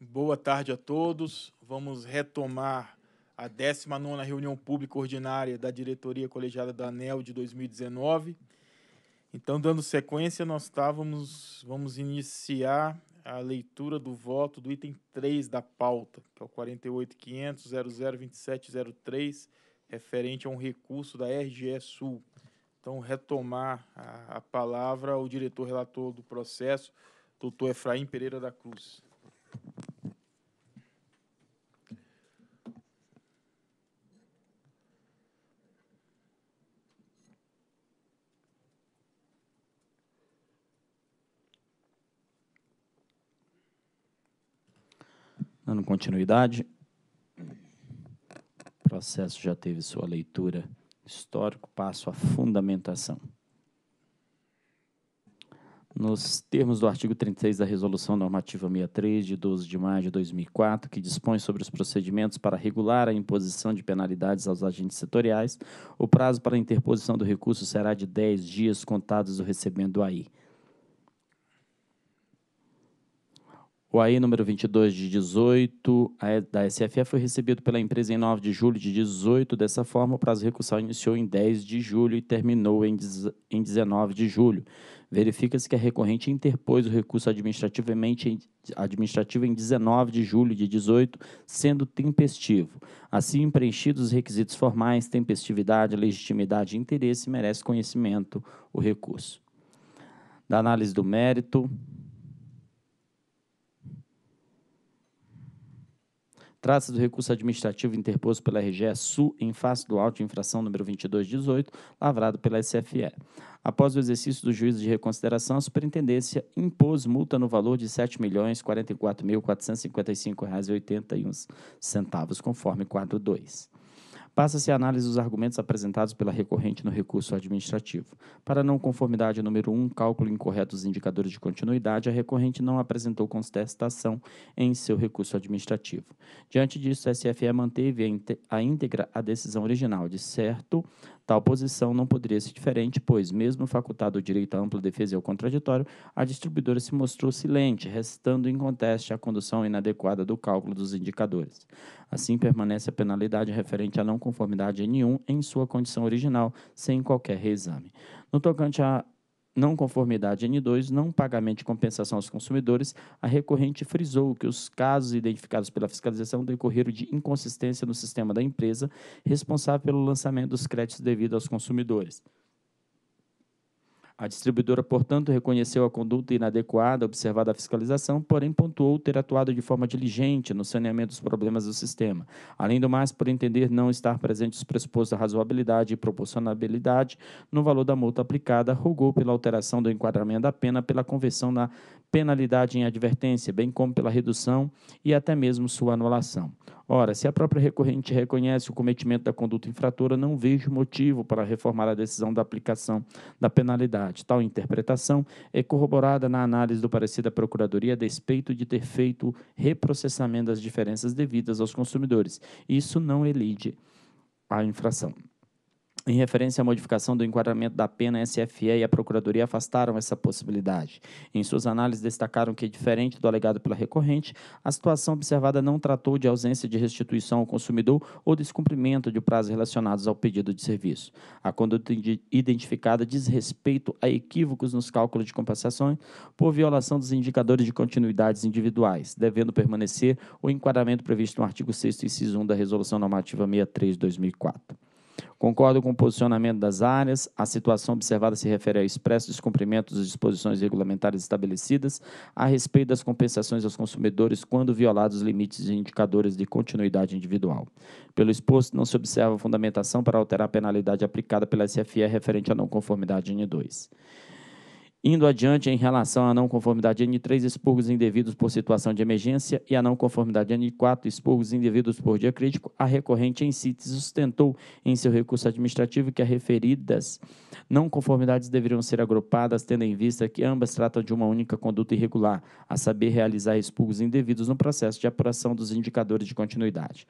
Boa tarde a todos. Vamos retomar a 19ª reunião pública ordinária da diretoria colegiada da ANEL de 2019. Então, dando sequência, nós estávamos, vamos iniciar a leitura do voto do item 3 da pauta, que é o 48.500.002703, referente a um recurso da RGE Sul. Então, retomar a, a palavra o diretor relator do processo, doutor Efraim Pereira da Cruz. Dando continuidade, o processo já teve sua leitura histórico, passo à fundamentação nos termos do artigo 36 da Resolução Normativa 63, de 12 de maio de 2004, que dispõe sobre os procedimentos para regular a imposição de penalidades aos agentes setoriais, o prazo para a interposição do recurso será de 10 dias contados do recebendo AI. O AI número 22 de 18 da SFE foi recebido pela empresa em 9 de julho de 18. Dessa forma, o prazo recursal iniciou em 10 de julho e terminou em 19 de julho, Verifica-se que a recorrente interpôs o recurso administrativamente, administrativo em 19 de julho de 18, sendo tempestivo. Assim, preenchidos os requisitos formais, tempestividade, legitimidade e interesse, merece conhecimento o recurso. Da análise do mérito, Trata-se do recurso administrativo interposto pela RGE Sul em face do auto de infração número 2218, lavrado pela SFE. Após o exercício do juízo de reconsideração, a superintendência impôs multa no valor de R$ 7.044.455,81, conforme quadro 2. Passa-se a análise dos argumentos apresentados pela recorrente no recurso administrativo. Para não conformidade número 1, um, cálculo incorreto dos indicadores de continuidade, a recorrente não apresentou contestação em seu recurso administrativo. Diante disso, a SFE manteve a íntegra a decisão original, de certo Tal posição não poderia ser diferente, pois, mesmo facultado o direito à ampla defesa e ao contraditório, a distribuidora se mostrou silente, restando em conteste a condução inadequada do cálculo dos indicadores. Assim, permanece a penalidade referente à não conformidade em nenhum em sua condição original, sem qualquer reexame. No tocante à não conformidade N2, não pagamento de compensação aos consumidores, a recorrente frisou que os casos identificados pela fiscalização decorreram de inconsistência no sistema da empresa responsável pelo lançamento dos créditos devidos aos consumidores. A distribuidora, portanto, reconheceu a conduta inadequada observada à fiscalização, porém pontuou ter atuado de forma diligente no saneamento dos problemas do sistema. Além do mais, por entender não estar presente os pressupostos da razoabilidade e proporcionalidade no valor da multa aplicada, rogou pela alteração do enquadramento da pena pela conversão na penalidade em advertência, bem como pela redução e até mesmo sua anulação. Ora, se a própria recorrente reconhece o cometimento da conduta infratora, não vejo motivo para reformar a decisão da aplicação da penalidade Tal interpretação é corroborada na análise do parecer da Procuradoria a despeito de ter feito reprocessamento das diferenças devidas aos consumidores. Isso não elide a infração em referência à modificação do enquadramento da pena, SFE e a Procuradoria afastaram essa possibilidade. Em suas análises, destacaram que, diferente do alegado pela recorrente, a situação observada não tratou de ausência de restituição ao consumidor ou descumprimento de prazos relacionados ao pedido de serviço. A conduta identificada diz respeito a equívocos nos cálculos de compensações por violação dos indicadores de continuidades individuais, devendo permanecer o enquadramento previsto no artigo 6 inciso 1 da Resolução Normativa 63/2004. Concordo com o posicionamento das áreas. A situação observada se refere ao expresso descumprimento das disposições regulamentares estabelecidas a respeito das compensações aos consumidores quando violados os limites e indicadores de continuidade individual. Pelo exposto, não se observa fundamentação para alterar a penalidade aplicada pela SFE referente à não conformidade N2. Indo adiante em relação à não conformidade N3, expurgos indevidos por situação de emergência e à não conformidade N4, expurgos indevidos por dia crítico, a recorrente em CITES sustentou em seu recurso administrativo que as referidas não conformidades deveriam ser agrupadas, tendo em vista que ambas tratam de uma única conduta irregular, a saber realizar expurgos indevidos no processo de apuração dos indicadores de continuidade.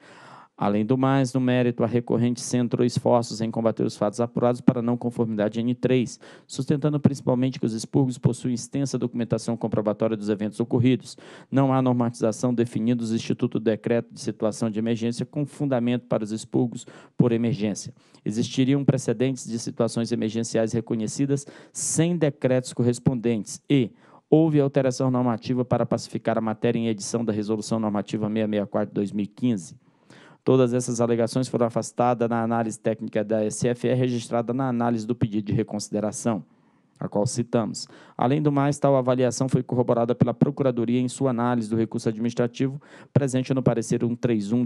Além do mais, no mérito, a recorrente centrou esforços em combater os fatos apurados para não conformidade N3, sustentando principalmente que os expurgos possuem extensa documentação comprobatória dos eventos ocorridos. Não há normatização definindo os instituto do decreto de situação de emergência com fundamento para os expurgos por emergência. Existiriam precedentes de situações emergenciais reconhecidas sem decretos correspondentes e, houve alteração normativa para pacificar a matéria em edição da Resolução Normativa 664 de 2015. Todas essas alegações foram afastadas na análise técnica da SFE é registrada na análise do pedido de reconsideração, a qual citamos. Além do mais, tal avaliação foi corroborada pela Procuradoria em sua análise do recurso administrativo presente no parecer 131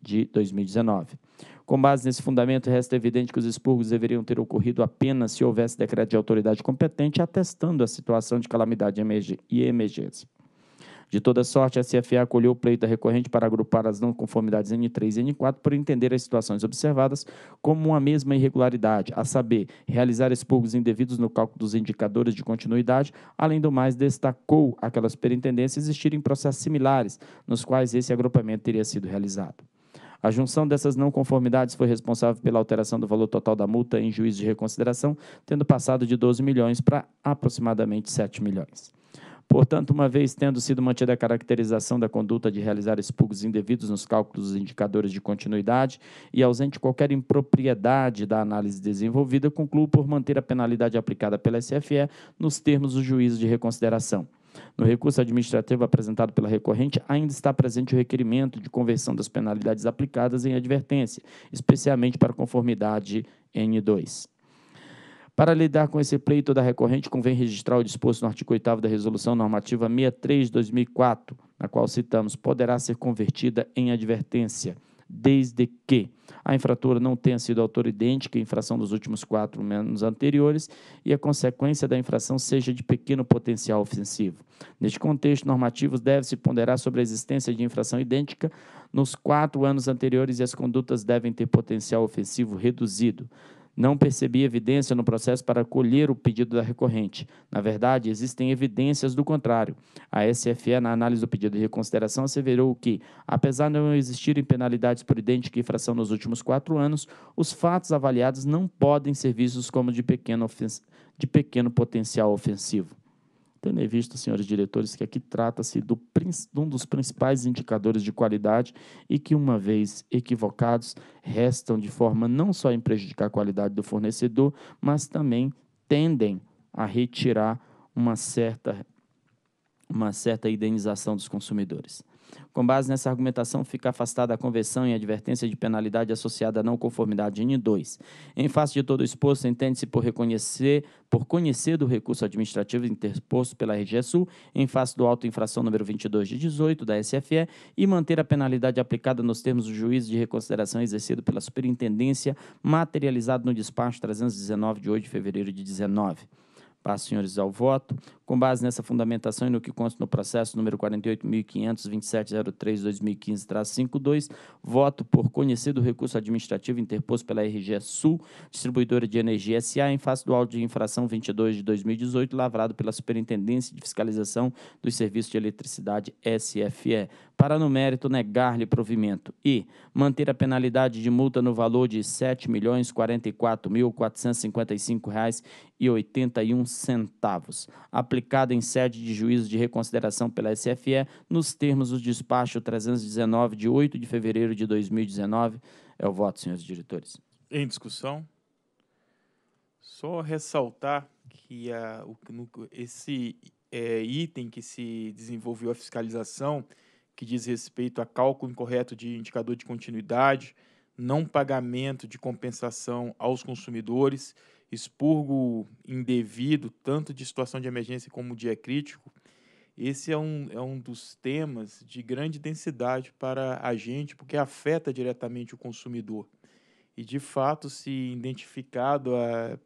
de, 2019. Com base nesse fundamento, resta evidente que os expurgos deveriam ter ocorrido apenas se houvesse decreto de autoridade competente atestando a situação de calamidade e emergência. De toda sorte, a CFA acolheu o pleito da recorrente para agrupar as não conformidades N3 e N4 por entender as situações observadas como uma mesma irregularidade, a saber, realizar expurgos indevidos no cálculo dos indicadores de continuidade. Além do mais, destacou aquela superintendência existirem processos similares nos quais esse agrupamento teria sido realizado. A junção dessas não conformidades foi responsável pela alteração do valor total da multa em juízo de reconsideração, tendo passado de 12 milhões para aproximadamente 7 milhões. Portanto, uma vez tendo sido mantida a caracterização da conduta de realizar expurgos indevidos nos cálculos dos indicadores de continuidade e ausente qualquer impropriedade da análise desenvolvida, concluo por manter a penalidade aplicada pela SFE nos termos do juízo de reconsideração. No recurso administrativo apresentado pela recorrente, ainda está presente o requerimento de conversão das penalidades aplicadas em advertência, especialmente para conformidade N2. Para lidar com esse pleito da recorrente, convém registrar o disposto no artigo 8 da Resolução Normativa 63-2004, na qual citamos, poderá ser convertida em advertência, desde que a infratora não tenha sido autora idêntica à infração dos últimos quatro anos anteriores e a consequência da infração seja de pequeno potencial ofensivo. Neste contexto normativo deve-se ponderar sobre a existência de infração idêntica nos quatro anos anteriores e as condutas devem ter potencial ofensivo reduzido não percebi evidência no processo para acolher o pedido da recorrente. Na verdade, existem evidências do contrário. A SFE, na análise do pedido de reconsideração, asseverou que, apesar de não existirem penalidades por idêntica infração nos últimos quatro anos, os fatos avaliados não podem ser vistos como de pequeno, de pequeno potencial ofensivo tendo em vista, senhores diretores, que aqui trata-se do, de um dos principais indicadores de qualidade e que, uma vez equivocados, restam de forma não só em prejudicar a qualidade do fornecedor, mas também tendem a retirar uma certa uma certa indenização dos consumidores. Com base nessa argumentação, fica afastada a conversão e advertência de penalidade associada à não conformidade em 2. Em face de todo exposto, entende-se por reconhecer, por conhecer do recurso administrativo interposto pela Sul em face do auto infração número 22 de 18 da SFE, e manter a penalidade aplicada nos termos do juízo de reconsideração exercido pela superintendência, materializado no despacho 319 de 8 de fevereiro de 19. Passo, senhores, ao voto. Com base nessa fundamentação e no que consta no processo número 48.527.03.2015-52, voto por conhecido recurso administrativo interposto pela RG Sul, distribuidora de energia SA, em face do áudio de infração 22 de 2018, lavrado pela Superintendência de Fiscalização dos Serviços de Eletricidade SFE, para no mérito negar-lhe provimento e manter a penalidade de multa no valor de R$ 7.044.455,81, aplicar publicado em sede de juízo de reconsideração pela SFE, nos termos do despacho 319 de 8 de fevereiro de 2019. É o voto, senhores diretores. Em discussão. Só ressaltar que a, o, no, esse é, item que se desenvolveu a fiscalização, que diz respeito a cálculo incorreto de indicador de continuidade, não pagamento de compensação aos consumidores expurgo indevido, tanto de situação de emergência como dia é crítico, esse é um, é um dos temas de grande densidade para a gente, porque afeta diretamente o consumidor. E, de fato, se identificado a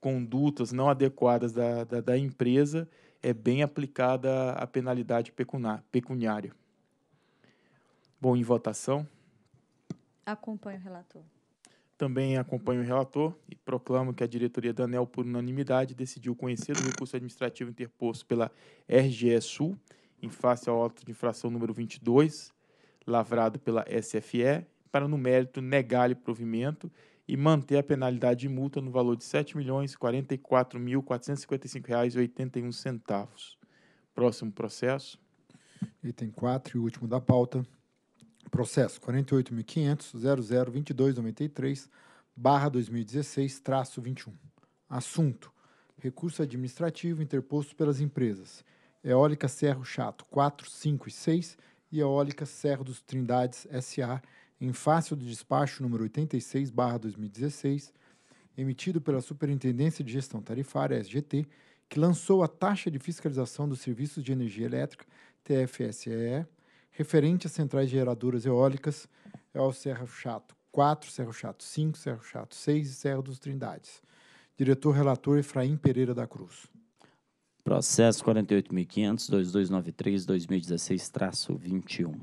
condutas não adequadas da, da, da empresa, é bem aplicada a penalidade pecuniária. Bom, em votação. Acompanho o relator. Também acompanho o relator e proclamo que a diretoria da ANEL, por unanimidade, decidiu conhecer o recurso administrativo interposto pela RGE Sul em face ao auto de infração número 22, lavrado pela SFE, para no mérito negar-lhe provimento e manter a penalidade de multa no valor de R$ 7.044.455,81. Próximo processo. Item 4 e último da pauta. Processo 48.500.002293/2016-21. Assunto: Recurso administrativo interposto pelas empresas Eólica Serro Chato 4, 5 e 6 e Eólica Serro dos Trindades SA, em face do despacho número 86/2016, barra emitido pela Superintendência de Gestão Tarifária SGT, que lançou a taxa de fiscalização dos serviços de energia elétrica TFSEE referente às centrais geradoras eólicas é o Serra Chato 4, Serra Chato 5, Serra Chato 6 e Serra dos Trindades. Diretor-relator Efraim Pereira da Cruz. Processo 48.500.2293.2016-21.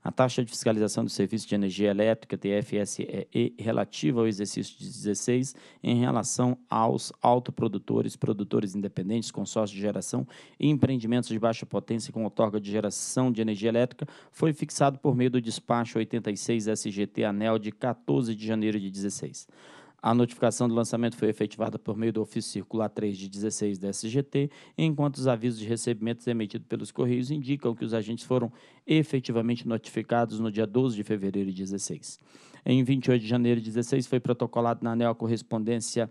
A taxa de fiscalização do serviço de energia elétrica, TFSEE, relativa ao exercício de 16 em relação aos autoprodutores, produtores independentes, consórcios de geração e empreendimentos de baixa potência com otorga de geração de energia elétrica, foi fixado por meio do despacho 86 SGT Anel de 14 de janeiro de 16. A notificação do lançamento foi efetivada por meio do ofício circular 3 de 16 da SGT, enquanto os avisos de recebimentos emitidos pelos Correios indicam que os agentes foram efetivamente notificados no dia 12 de fevereiro de 16. Em 28 de janeiro de 16 foi protocolado na ANEL a correspondência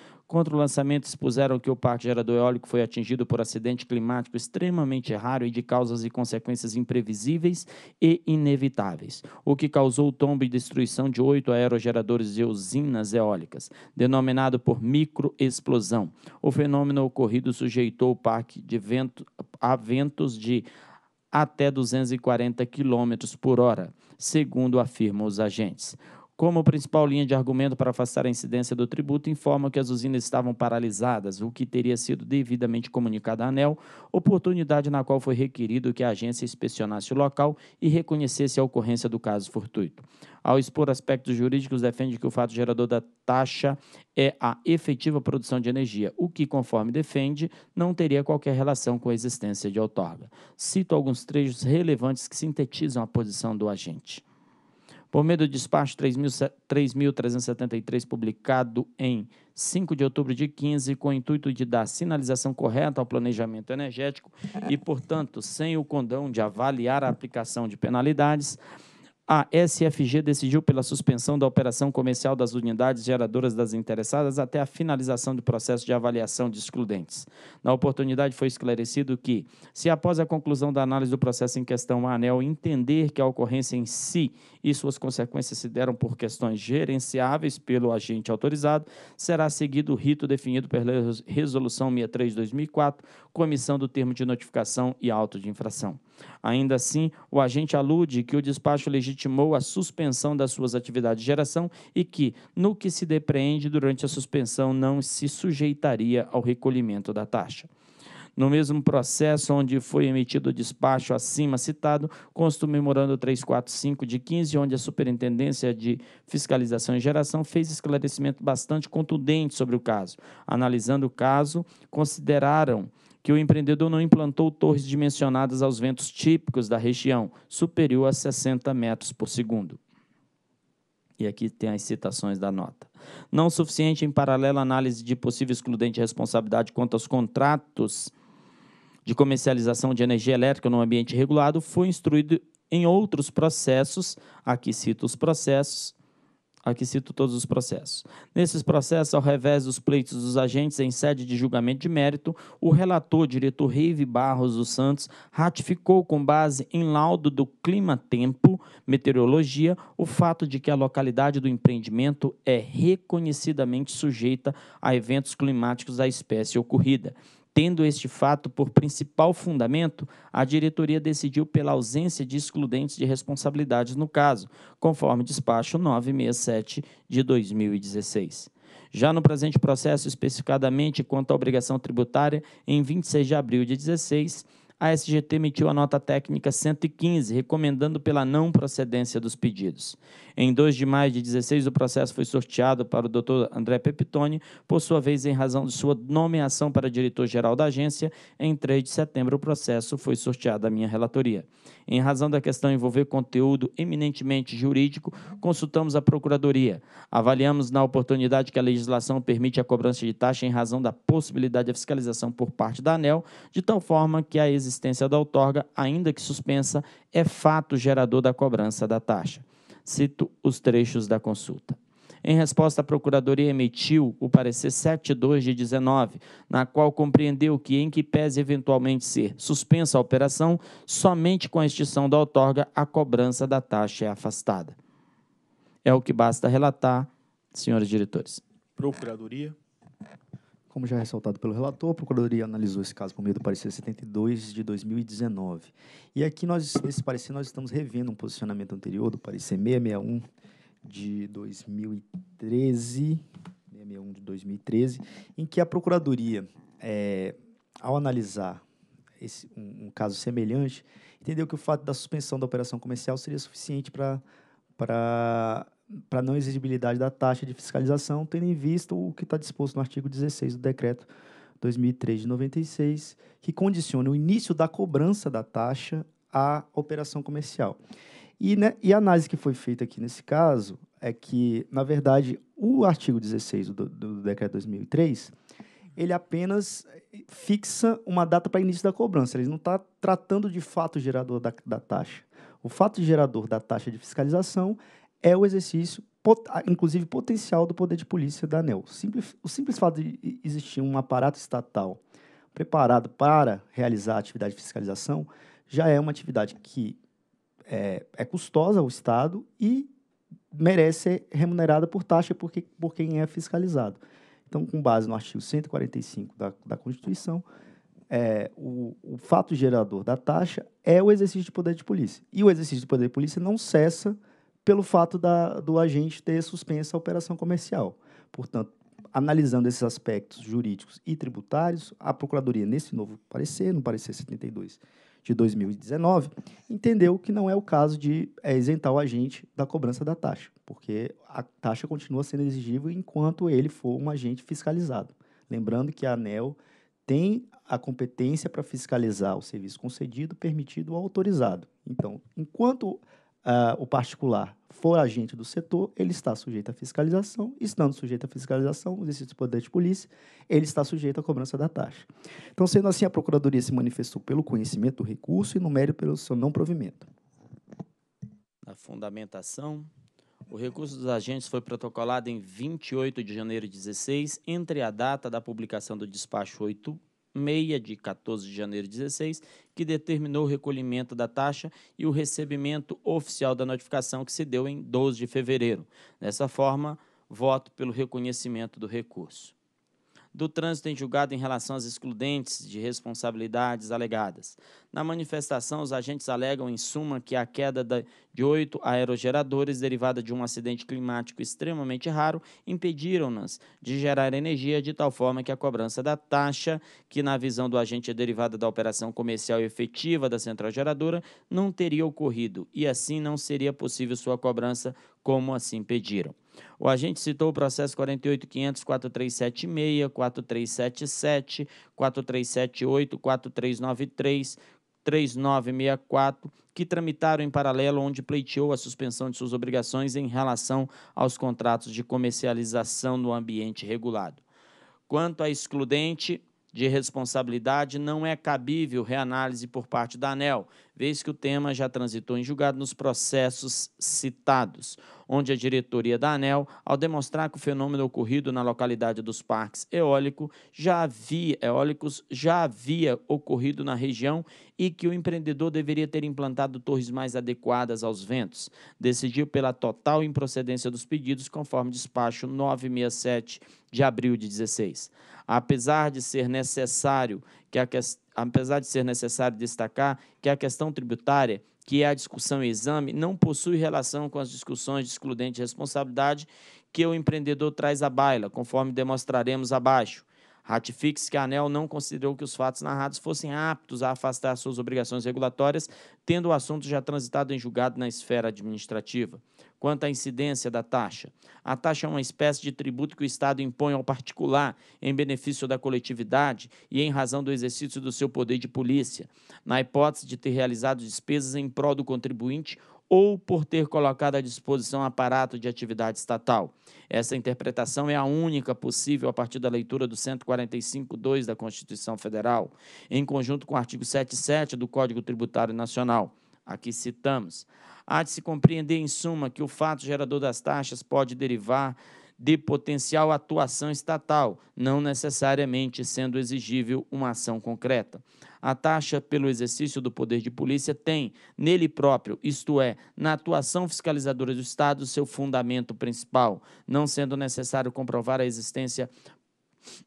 Contra o lançamento, expuseram que o parque gerador eólico foi atingido por acidente climático extremamente raro e de causas e consequências imprevisíveis e inevitáveis, o que causou o tombo e destruição de oito aerogeradores e usinas eólicas, denominado por microexplosão. O fenômeno ocorrido sujeitou o parque de vento, a ventos de até 240 km por hora, segundo afirmam os agentes. Como principal linha de argumento para afastar a incidência do tributo, informa que as usinas estavam paralisadas, o que teria sido devidamente comunicado à ANEL, oportunidade na qual foi requerido que a agência inspecionasse o local e reconhecesse a ocorrência do caso fortuito. Ao expor aspectos jurídicos, defende que o fato gerador da taxa é a efetiva produção de energia, o que, conforme defende, não teria qualquer relação com a existência de outorga. Cito alguns trechos relevantes que sintetizam a posição do agente. Por meio do despacho 3.373, publicado em 5 de outubro de 15, com o intuito de dar sinalização correta ao planejamento energético e, portanto, sem o condão de avaliar a aplicação de penalidades, a SFG decidiu pela suspensão da operação comercial das unidades geradoras das interessadas até a finalização do processo de avaliação de excludentes. Na oportunidade, foi esclarecido que, se após a conclusão da análise do processo em questão, a ANEL entender que a ocorrência em si e suas consequências se deram por questões gerenciáveis pelo agente autorizado, será seguido o rito definido pela Resolução 63-2004, comissão do termo de notificação e auto de infração. Ainda assim, o agente alude que o despacho legítimo legitimou a suspensão das suas atividades de geração e que, no que se depreende durante a suspensão, não se sujeitaria ao recolhimento da taxa. No mesmo processo onde foi emitido o despacho acima citado, consta o memorando 345 de 15, onde a Superintendência de Fiscalização e Geração fez esclarecimento bastante contundente sobre o caso. Analisando o caso, consideraram que o empreendedor não implantou torres dimensionadas aos ventos típicos da região, superior a 60 metros por segundo. E aqui tem as citações da nota. Não suficiente em paralelo análise de possível excludente de responsabilidade quanto aos contratos de comercialização de energia elétrica no ambiente regulado, foi instruído em outros processos, aqui cito os processos, Aqui cito todos os processos. Nesses processos, ao revés dos pleitos dos agentes em sede de julgamento de mérito, o relator, diretor Rive Barros dos Santos, ratificou com base em laudo do clima-tempo, meteorologia, o fato de que a localidade do empreendimento é reconhecidamente sujeita a eventos climáticos da espécie ocorrida. Tendo este fato por principal fundamento, a diretoria decidiu pela ausência de excludentes de responsabilidades no caso, conforme despacho 967 de 2016. Já no presente processo, especificadamente quanto à obrigação tributária, em 26 de abril de 16, a SGT emitiu a nota técnica 115, recomendando pela não procedência dos pedidos. Em 2 de maio de 16, o processo foi sorteado para o Dr. André Pepitone, por sua vez, em razão de sua nomeação para diretor-geral da agência. Em 3 de setembro, o processo foi sorteado à minha relatoria. Em razão da questão envolver conteúdo eminentemente jurídico, consultamos a Procuradoria. Avaliamos na oportunidade que a legislação permite a cobrança de taxa em razão da possibilidade de fiscalização por parte da ANEL, de tal forma que a existência existência da outorga, ainda que suspensa, é fato gerador da cobrança da taxa. Cito os trechos da consulta. Em resposta, a Procuradoria emitiu o parecer 72 de 19, na qual compreendeu que, em que pese eventualmente ser suspensa a operação, somente com a extinção da outorga a cobrança da taxa é afastada. É o que basta relatar, senhores diretores. Procuradoria. Como já é ressaltado pelo relator, a Procuradoria analisou esse caso por meio do parecer 72 de 2019. E aqui, nós, nesse parecer, nós estamos revendo um posicionamento anterior do parecer 661 de 2013, 661 de 2013, em que a Procuradoria, é, ao analisar esse, um, um caso semelhante, entendeu que o fato da suspensão da operação comercial seria suficiente para para não exigibilidade da taxa de fiscalização, tendo em vista o que está disposto no artigo 16 do decreto 2003 de 96, que condiciona o início da cobrança da taxa à operação comercial. E, né, e a análise que foi feita aqui nesse caso é que, na verdade, o artigo 16 do, do decreto 2003 ele apenas fixa uma data para início da cobrança. Ele não está tratando de fato gerador da, da taxa. O fato gerador da taxa de fiscalização é o exercício, ah, inclusive potencial, do poder de polícia da ANEL. Simples, o simples fato de existir um aparato estatal preparado para realizar a atividade de fiscalização já é uma atividade que é, é custosa ao Estado e merece ser remunerada por taxa por quem é fiscalizado. Então, com base no artigo 145 da, da Constituição, é, o, o, fato gerador da taxa é o exercício de poder de polícia. E o exercício de poder de polícia não cessa pelo fato da, do agente ter suspensa a operação comercial. Portanto, analisando esses aspectos jurídicos e tributários, a Procuradoria, nesse novo parecer, no parecer 72 de 2019, entendeu que não é o caso de é, isentar o agente da cobrança da taxa, porque a taxa continua sendo exigível enquanto ele for um agente fiscalizado. Lembrando que a ANEL tem a competência para fiscalizar o serviço concedido, permitido ou autorizado. Então, enquanto uh, o particular for agente do setor, ele está sujeito à fiscalização. Estando sujeito à fiscalização, o exercício do poder de polícia, ele está sujeito à cobrança da taxa. Então, sendo assim, a Procuradoria se manifestou pelo conhecimento do recurso e no mérito pelo seu não provimento. Na fundamentação, o recurso dos agentes foi protocolado em 28 de janeiro de 16, entre a data da publicação do despacho 8 meia de 14 de janeiro de 16, que determinou o recolhimento da taxa e o recebimento oficial da notificação que se deu em 12 de fevereiro. Dessa forma, voto pelo reconhecimento do recurso. Do trânsito em julgado em relação às excludentes de responsabilidades alegadas. Na manifestação, os agentes alegam, em suma, que a queda de oito aerogeradores, derivada de um acidente climático extremamente raro, impediram-nas de gerar energia de tal forma que a cobrança da taxa, que na visão do agente é derivada da operação comercial efetiva da central geradora, não teria ocorrido e assim não seria possível sua cobrança como assim pediram. O agente citou o processo 48500, 4376, 4377, 4378, 4393, 3964, que tramitaram em paralelo, onde pleiteou a suspensão de suas obrigações em relação aos contratos de comercialização no ambiente regulado. Quanto à excludente de responsabilidade, não é cabível reanálise por parte da ANEL, vez que o tema já transitou em julgado nos processos citados, onde a diretoria da ANEL, ao demonstrar que o fenômeno ocorrido na localidade dos parques eólico já havia, eólicos já havia ocorrido na região e que o empreendedor deveria ter implantado torres mais adequadas aos ventos, decidiu pela total improcedência dos pedidos, conforme despacho 967 de abril de 16. Apesar de ser necessário que, a apesar de ser necessário destacar que a questão tributária, que é a discussão e exame, não possui relação com as discussões de excludente responsabilidade que o empreendedor traz à baila, conforme demonstraremos abaixo. Ratifique-se que a ANEL não considerou que os fatos narrados fossem aptos a afastar suas obrigações regulatórias, tendo o assunto já transitado em julgado na esfera administrativa. Quanto à incidência da taxa, a taxa é uma espécie de tributo que o Estado impõe ao particular em benefício da coletividade e em razão do exercício do seu poder de polícia, na hipótese de ter realizado despesas em prol do contribuinte ou por ter colocado à disposição aparato de atividade estatal. Essa interpretação é a única possível a partir da leitura do 145.2 da Constituição Federal, em conjunto com o artigo 77 do Código Tributário Nacional. Aqui citamos. Há de se compreender, em suma, que o fato gerador das taxas pode derivar de potencial atuação estatal, não necessariamente sendo exigível uma ação concreta. A taxa pelo exercício do poder de polícia tem, nele próprio, isto é, na atuação fiscalizadora do Estado, seu fundamento principal, não sendo necessário comprovar a existência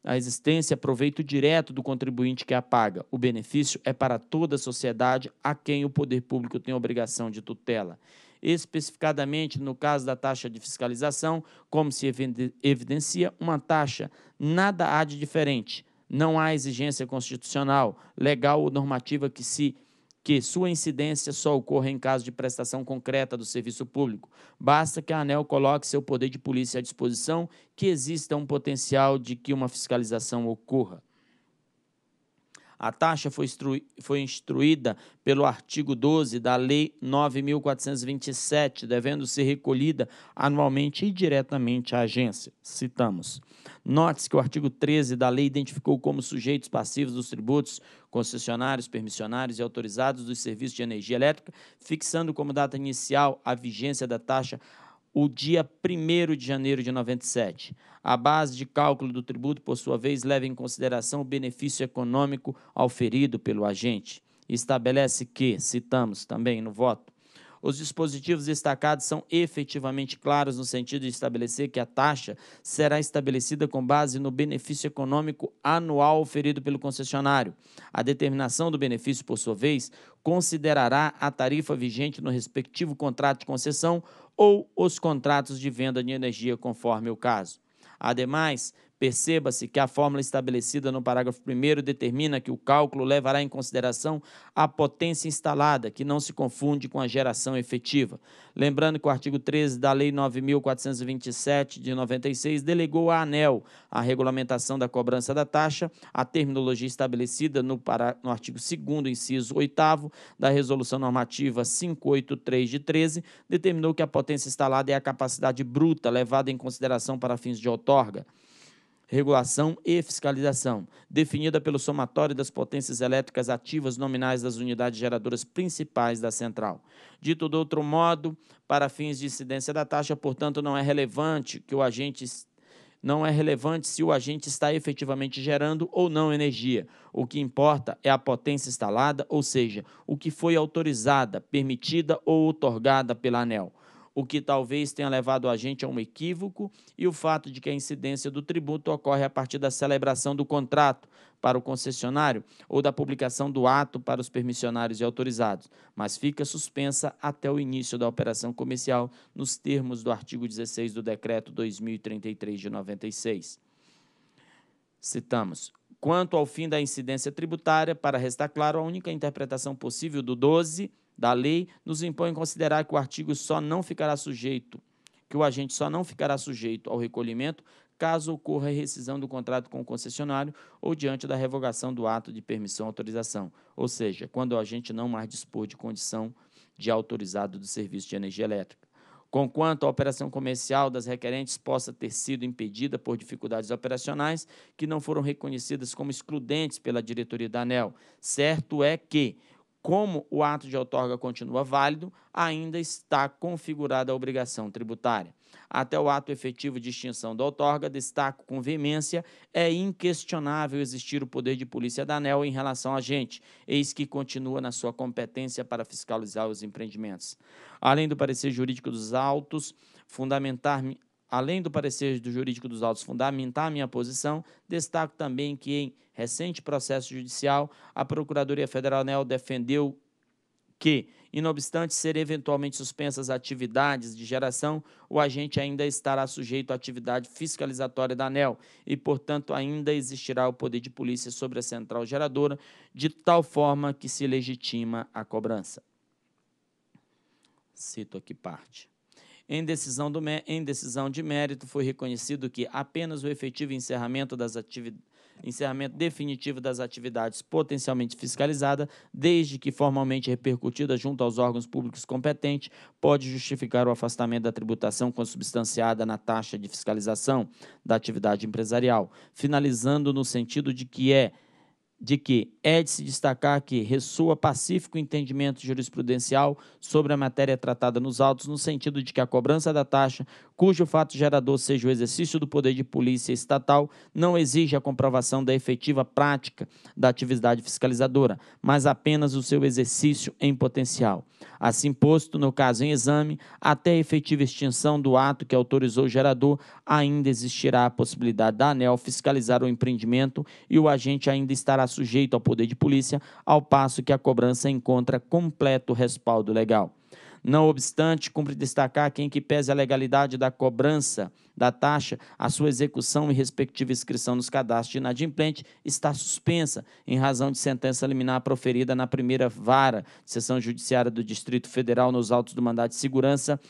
a existência proveito direto do contribuinte que a paga. O benefício é para toda a sociedade a quem o poder público tem obrigação de tutela especificadamente no caso da taxa de fiscalização, como se evidencia, uma taxa nada há de diferente. Não há exigência constitucional, legal ou normativa que se que sua incidência só ocorra em caso de prestação concreta do serviço público. Basta que a ANEL coloque seu poder de polícia à disposição, que exista um potencial de que uma fiscalização ocorra. A taxa foi, instrui foi instruída pelo artigo 12 da Lei 9.427, devendo ser recolhida anualmente e diretamente à agência. Citamos. Note-se que o artigo 13 da lei identificou como sujeitos passivos dos tributos concessionários, permissionários e autorizados dos serviços de energia elétrica, fixando como data inicial a vigência da taxa o dia 1 de janeiro de 97. A base de cálculo do tributo, por sua vez, leva em consideração o benefício econômico auferido pelo agente. Estabelece que, citamos também no voto, os dispositivos destacados são efetivamente claros no sentido de estabelecer que a taxa será estabelecida com base no benefício econômico anual oferido pelo concessionário. A determinação do benefício, por sua vez, considerará a tarifa vigente no respectivo contrato de concessão ou os contratos de venda de energia, conforme o caso. Ademais, Perceba-se que a fórmula estabelecida no parágrafo 1 determina que o cálculo levará em consideração a potência instalada, que não se confunde com a geração efetiva. Lembrando que o artigo 13 da Lei 9.427 de 96 delegou à ANEL a regulamentação da cobrança da taxa, a terminologia estabelecida no, para, no artigo 2, inciso 8 da Resolução Normativa 583 de 13, determinou que a potência instalada é a capacidade bruta levada em consideração para fins de outorga regulação e fiscalização, definida pelo somatório das potências elétricas ativas nominais das unidades geradoras principais da central. Dito de outro modo, para fins de incidência da taxa, portanto, não é relevante que o agente não é relevante se o agente está efetivamente gerando ou não energia. O que importa é a potência instalada, ou seja, o que foi autorizada, permitida ou otorgada pela ANEL o que talvez tenha levado a gente a um equívoco e o fato de que a incidência do tributo ocorre a partir da celebração do contrato para o concessionário ou da publicação do ato para os permissionários e autorizados, mas fica suspensa até o início da operação comercial nos termos do artigo 16 do decreto 2033 de 96. Citamos: Quanto ao fim da incidência tributária, para restar claro, a única interpretação possível do 12 da lei nos impõe considerar que o artigo só não ficará sujeito, que o agente só não ficará sujeito ao recolhimento caso ocorra a rescisão do contrato com o concessionário ou diante da revogação do ato de permissão ou autorização, ou seja, quando o agente não mais dispor de condição de autorizado do serviço de energia elétrica. Conquanto a operação comercial das requerentes possa ter sido impedida por dificuldades operacionais que não foram reconhecidas como excludentes pela diretoria da ANEL, certo é que como o ato de outorga continua válido, ainda está configurada a obrigação tributária. Até o ato efetivo de extinção da outorga, destaco com veemência, é inquestionável existir o poder de polícia da ANEL em relação a gente, eis que continua na sua competência para fiscalizar os empreendimentos. Além do parecer jurídico dos autos, fundamentar Além do parecer do jurídico dos autos fundamentar minha posição, destaco também que em recente processo judicial, a Procuradoria Federal Nel defendeu que, inobstante ser eventualmente suspensas atividades de geração, o agente ainda estará sujeito à atividade fiscalizatória da ANEL e, portanto, ainda existirá o poder de polícia sobre a central geradora, de tal forma que se legitima a cobrança. Cito aqui parte. Em decisão, do, em decisão de mérito, foi reconhecido que apenas o efetivo encerramento, das encerramento definitivo das atividades potencialmente fiscalizadas, desde que formalmente repercutida junto aos órgãos públicos competentes, pode justificar o afastamento da tributação consubstanciada na taxa de fiscalização da atividade empresarial, finalizando no sentido de que é de que é de se destacar que ressoa pacífico entendimento jurisprudencial sobre a matéria tratada nos autos, no sentido de que a cobrança da taxa, cujo fato gerador seja o exercício do poder de polícia estatal, não exige a comprovação da efetiva prática da atividade fiscalizadora, mas apenas o seu exercício em potencial. Assim posto, no caso em exame, até a efetiva extinção do ato que autorizou o gerador, ainda existirá a possibilidade da ANEL fiscalizar o empreendimento e o agente ainda estará sujeito ao poder de polícia, ao passo que a cobrança encontra completo respaldo legal. Não obstante, cumpre destacar que, em que pese a legalidade da cobrança da taxa, a sua execução e respectiva inscrição nos cadastros de inadimplente está suspensa em razão de sentença liminar proferida na primeira vara, de sessão judiciária do Distrito Federal, nos autos do mandado de segurança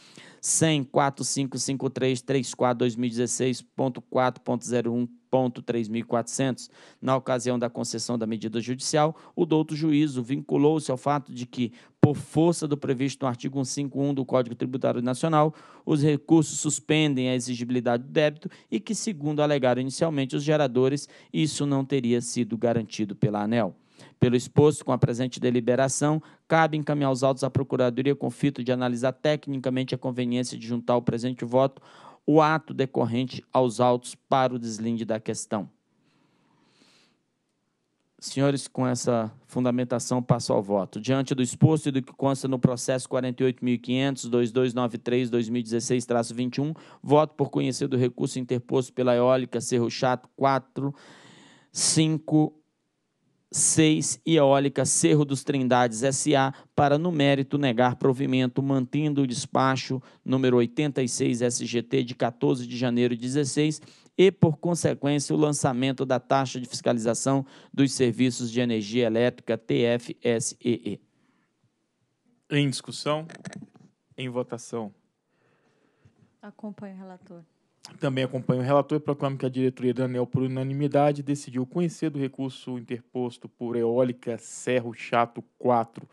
100.455334.2016.4.01.3400. Na ocasião da concessão da medida judicial, o douto juízo vinculou-se ao fato de que, por força do previsto no artigo 151 do Código Tributário Nacional, os recursos suspendem a exigibilidade do débito e que, segundo alegaram inicialmente os geradores, isso não teria sido garantido pela ANEL. Pelo exposto com a presente deliberação, cabe encaminhar os autos à Procuradoria com fito de analisar tecnicamente a conveniência de juntar o presente voto o ato decorrente aos autos para o deslinde da questão. Senhores, com essa fundamentação, passo ao voto. Diante do exposto e do que consta no processo 48.500.2293-2016-21, voto por conhecer do recurso interposto pela Eólica Cerro Chato 4, 5, 6 e Eólica Cerro dos Trindades SA para, no mérito, negar provimento, mantendo o despacho número 86 SGT de 14 de janeiro de 2016 e, por consequência, o lançamento da taxa de fiscalização dos serviços de energia elétrica TFSEE. Em discussão? Em votação? Acompanho o relator. Também acompanho o relator e proclamo que a diretoria da ANEL, por unanimidade, decidiu conhecer do recurso interposto por Eólica Serro Chato 4,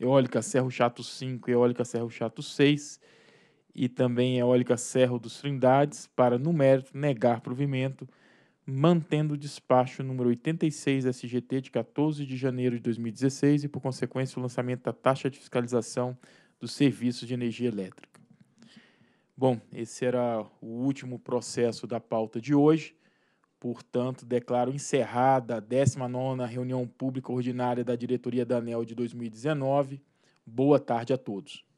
Eólica Serro Chato 5 e Eólica Serro Chato 6 e também eólica Serro dos Trindades para, no mérito, negar provimento, mantendo o despacho número 86 SGT de 14 de janeiro de 2016 e, por consequência, o lançamento da taxa de fiscalização dos serviços de energia elétrica. Bom, esse era o último processo da pauta de hoje. Portanto, declaro encerrada a 19ª reunião pública ordinária da diretoria da ANEL de 2019. Boa tarde a todos.